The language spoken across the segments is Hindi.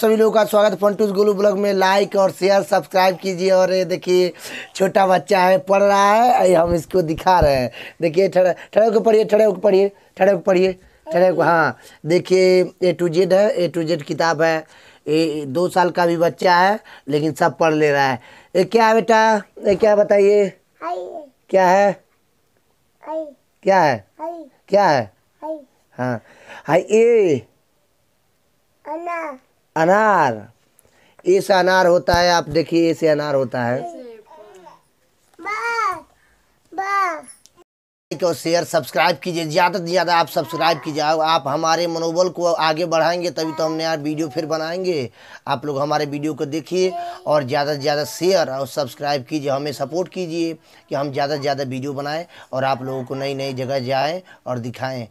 सभी लोगों का स्वागत है फंटूस गोलू ब्लॉग में लाइक और शेयर सब्सक्राइब कीजिए और ये देखिए छोटा बच्चा है पढ़ रहा है ये हम इसको दिखा रहे हैं देखिए ठड़े ठड़े को पढ़िए ठड़े को पढ़िए ठड़े को पढ़िए ठड़े को हाँ देखिए ए टू जेड है ए टू जेड किताब है ये दो साल का भी बच्चा है लेकिन सब पढ़ ले रहा है ये क्या बेटा ये क्या बताइए क्या है क्या है क्या है हाँ हाई ए अनार ऐसे अनार होता है आप देखिए ऐसे अनार होता है को शेयर सब्सक्राइब कीजिए ज़्यादा से ज़्यादा आप सब्सक्राइब कीजिए आप हमारे मनोबल को आगे बढ़ाएंगे तभी तो हमने यार वीडियो फिर बनाएंगे आप लोग हमारे वीडियो को देखिए और ज़्यादा से ज़्यादा शेयर और सब्सक्राइब कीजिए हमें सपोर्ट कीजिए कि हम ज़्यादा से ज़्यादा वीडियो बनाएं और आप लोगों को नई नई जगह जाएँ और दिखाएं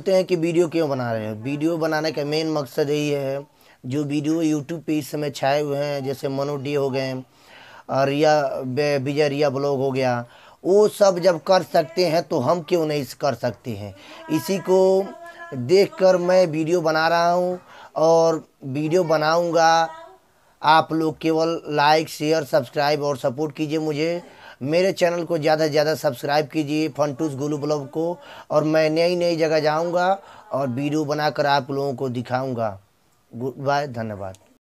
बोलते हैं कि वीडियो क्यों बना रहे हैं वीडियो बनाने का मेन मकसद यही है जो वीडियो यूट्यूब पे इस समय छाए हुए हैं जैसे मनो डी हो गए रिया विजय रिया ब्लॉग हो गया वो सब जब कर सकते हैं तो हम क्यों नहीं कर सकते हैं इसी को देख कर मैं वीडियो बना रहा हूँ और वीडियो बनाऊँगा आप लोग केवल लाइक शेयर सब्सक्राइब और सपोर्ट कीजिए मुझे मेरे चैनल को ज़्यादा से ज़्यादा सब्सक्राइब कीजिए फनटूस गुलू ब्लॉग को और मैं नई नई जगह जाऊंगा और वीडियो बनाकर आप लोगों को दिखाऊंगा गुड बाय धन्यवाद